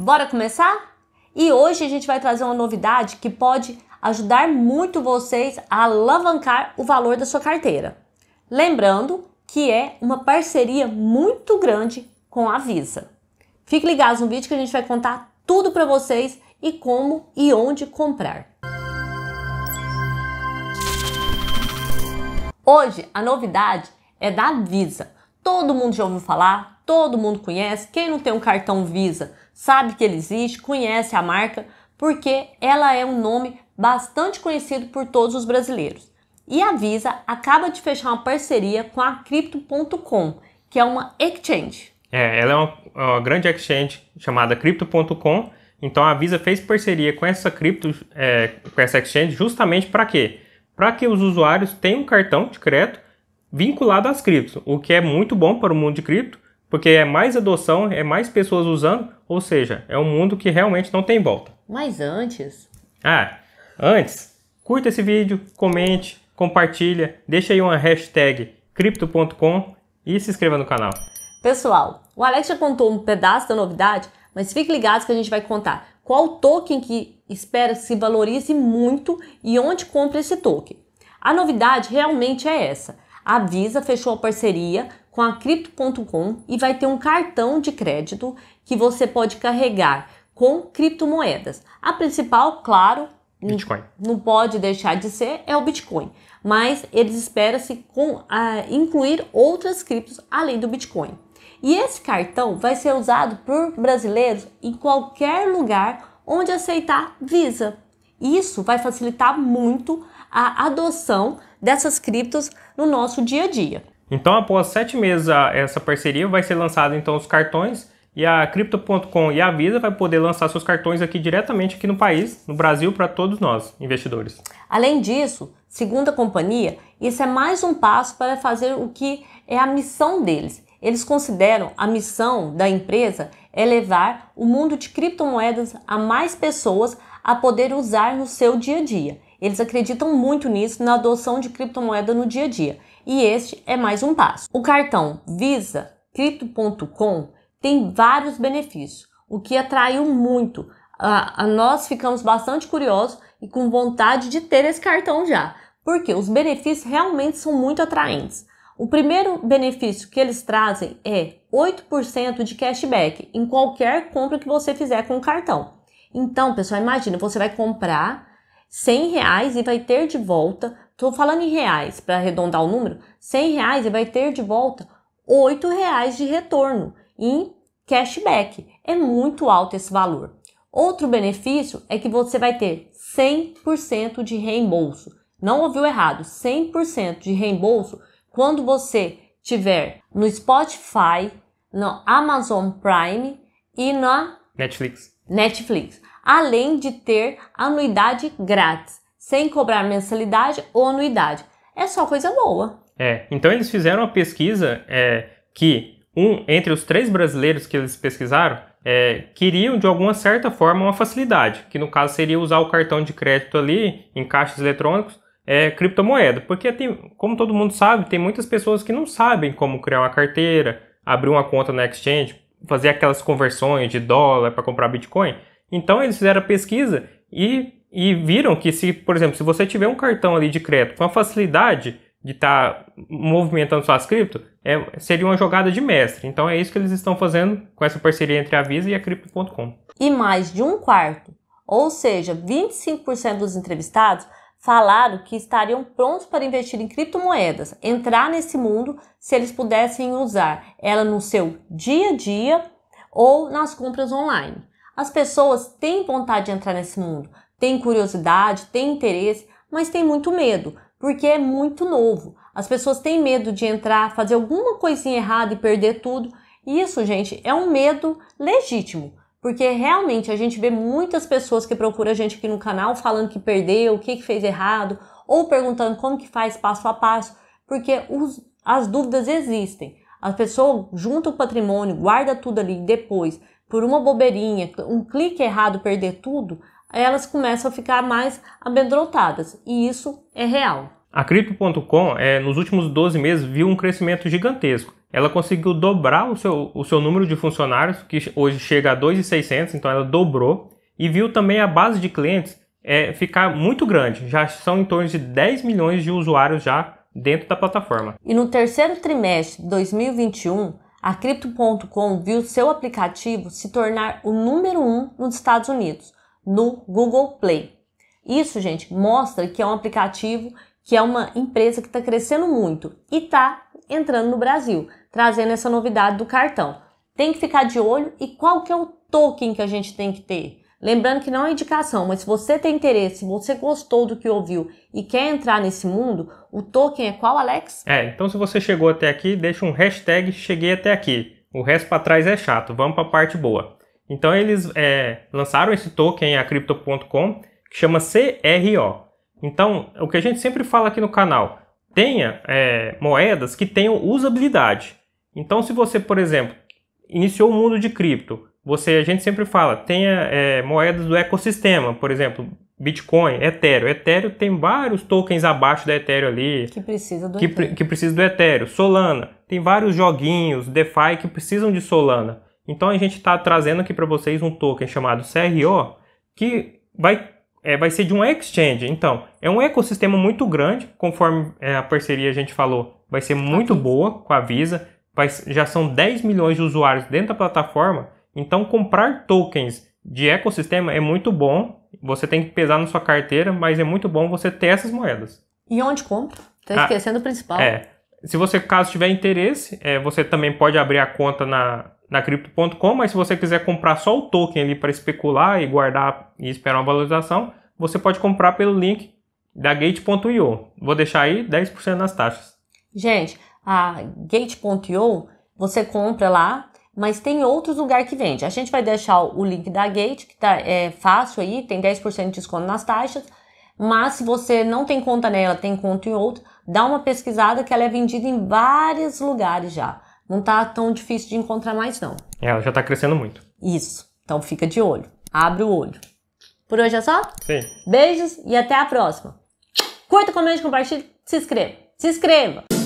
Bora começar? E hoje a gente vai trazer uma novidade que pode ajudar muito vocês a alavancar o valor da sua carteira. Lembrando que é uma parceria muito grande com a Visa. Fique ligado no vídeo que a gente vai contar tudo para vocês e como e onde comprar. Hoje a novidade é da Visa. Todo mundo já ouviu falar, todo mundo conhece. Quem não tem um cartão Visa sabe que ele existe, conhece a marca, porque ela é um nome bastante conhecido por todos os brasileiros. E a Visa acaba de fechar uma parceria com a Crypto.com, que é uma exchange. É, ela é uma, é uma grande exchange chamada Crypto.com. Então a Visa fez parceria com essa cripto, é, com essa exchange, justamente para quê? Para que os usuários tenham um cartão de crédito vinculado às criptos, o que é muito bom para o mundo de cripto, porque é mais adoção, é mais pessoas usando, ou seja, é um mundo que realmente não tem volta. Mas antes. Ah, antes, curta esse vídeo, comente, compartilha, deixa aí uma hashtag cripto.com e se inscreva no canal. Pessoal, o Alex já contou um pedaço da novidade, mas fique ligado que a gente vai contar qual token que espera se valorize muito e onde compra esse token. A novidade realmente é essa. A Visa fechou a parceria com a Crypto.com e vai ter um cartão de crédito que você pode carregar com criptomoedas. A principal, claro, Bitcoin. não pode deixar de ser, é o Bitcoin. Mas eles esperam-se com, a, incluir outras criptos além do Bitcoin. E esse cartão vai ser usado por brasileiros em qualquer lugar onde aceitar Visa. Isso vai facilitar muito a adoção dessas criptos no nosso dia a dia. Então, após sete meses essa parceria, vai ser lançado então os cartões e a Crypto.com e a Visa vai poder lançar seus cartões aqui diretamente aqui no país, no Brasil, para todos nós, investidores. Além disso, segundo a companhia, isso é mais um passo para fazer o que é a missão deles. Eles consideram a missão da empresa é levar o mundo de criptomoedas a mais pessoas a poder usar no seu dia a dia. Eles acreditam muito nisso na adoção de criptomoeda no dia a dia. E este é mais um passo. O cartão Visa Crypto.com tem vários benefícios, o que atraiu muito. A, a nós ficamos bastante curiosos e com vontade de ter esse cartão já, porque os benefícios realmente são muito atraentes. O primeiro benefício que eles trazem é 8% de cashback em qualquer compra que você fizer com o cartão. Então, pessoal, imagina, você vai comprar 100 reais e vai ter de volta, estou falando em reais para arredondar o número, 100 reais e vai ter de volta 8 reais de retorno em cashback. É muito alto esse valor. Outro benefício é que você vai ter 100% de reembolso. Não ouviu errado, 100% de reembolso quando você tiver no Spotify, no Amazon Prime e na Netflix. Netflix além de ter anuidade grátis, sem cobrar mensalidade ou anuidade. É só coisa boa. É, então eles fizeram uma pesquisa é, que um entre os três brasileiros que eles pesquisaram é, queriam de alguma certa forma uma facilidade, que no caso seria usar o cartão de crédito ali em caixas eletrônicos, é, criptomoeda, porque tem, como todo mundo sabe, tem muitas pessoas que não sabem como criar uma carteira, abrir uma conta na exchange, fazer aquelas conversões de dólar para comprar Bitcoin. Então eles fizeram a pesquisa e, e viram que se, por exemplo, se você tiver um cartão ali de crédito com a facilidade de estar tá movimentando suas cripto, é, seria uma jogada de mestre. Então é isso que eles estão fazendo com essa parceria entre a Visa e a Crypto.com. E mais de um quarto, ou seja, 25% dos entrevistados falaram que estariam prontos para investir em criptomoedas, entrar nesse mundo se eles pudessem usar ela no seu dia a dia ou nas compras online. As pessoas têm vontade de entrar nesse mundo, têm curiosidade, têm interesse, mas têm muito medo, porque é muito novo. As pessoas têm medo de entrar, fazer alguma coisinha errada e perder tudo. E isso, gente, é um medo legítimo, porque realmente a gente vê muitas pessoas que procuram a gente aqui no canal falando que perdeu, o que, que fez errado, ou perguntando como que faz passo a passo, porque os, as dúvidas existem. A pessoa junta o patrimônio, guarda tudo ali depois por uma bobeirinha, um clique errado perder tudo, elas começam a ficar mais amedrontadas e isso é real. A Crypto.com, é, nos últimos 12 meses, viu um crescimento gigantesco. Ela conseguiu dobrar o seu, o seu número de funcionários, que hoje chega a 2.600, então ela dobrou, e viu também a base de clientes é, ficar muito grande. Já são em torno de 10 milhões de usuários já dentro da plataforma. E no terceiro trimestre de 2021, a Crypto.com viu seu aplicativo se tornar o número um nos Estados Unidos, no Google Play. Isso, gente, mostra que é um aplicativo que é uma empresa que está crescendo muito e está entrando no Brasil, trazendo essa novidade do cartão. Tem que ficar de olho e qual que é o token que a gente tem que ter? Lembrando que não é indicação, mas se você tem interesse, você gostou do que ouviu e quer entrar nesse mundo, o token é qual, Alex? É, então se você chegou até aqui, deixa um hashtag cheguei até aqui. O resto para trás é chato, vamos para a parte boa. Então eles é, lançaram esse token, a Crypto.com, que chama CRO. Então, o que a gente sempre fala aqui no canal, tenha é, moedas que tenham usabilidade. Então, se você, por exemplo, iniciou o mundo de cripto, você, a gente sempre fala, tenha é, moedas do ecossistema, por exemplo, Bitcoin, Ethereum. Ethereum tem vários tokens abaixo da Ethereum ali. Que precisa do que, que precisa do Ethereum. Solana, tem vários joguinhos, DeFi que precisam de Solana. Então a gente está trazendo aqui para vocês um token chamado CRO que vai, é, vai ser de um exchange. Então, é um ecossistema muito grande, conforme é, a parceria a gente falou, vai ser tá muito boa com a Visa. já são 10 milhões de usuários dentro da plataforma. Então, comprar tokens de ecossistema é muito bom. Você tem que pesar na sua carteira, mas é muito bom você ter essas moedas. E onde compra? Tá ah, esquecendo ah, o principal. É. Se você, caso tiver interesse, é, você também pode abrir a conta na, na Crypto.com, mas se você quiser comprar só o token ali para especular e guardar e esperar uma valorização, você pode comprar pelo link da Gate.io. Vou deixar aí 10% nas taxas. Gente, a Gate.io, você compra lá, mas tem outros lugares que vende. A gente vai deixar o link da Gate, que tá, é fácil aí, tem 10% de desconto nas taxas. Mas se você não tem conta nela, tem conta em outro, dá uma pesquisada que ela é vendida em vários lugares já. Não tá tão difícil de encontrar mais, não. É, ela já tá crescendo muito. Isso. Então fica de olho. Abre o olho. Por hoje é só? Sim. Beijos e até a próxima. Curta, comente, compartilhe, se inscreva. Se inscreva!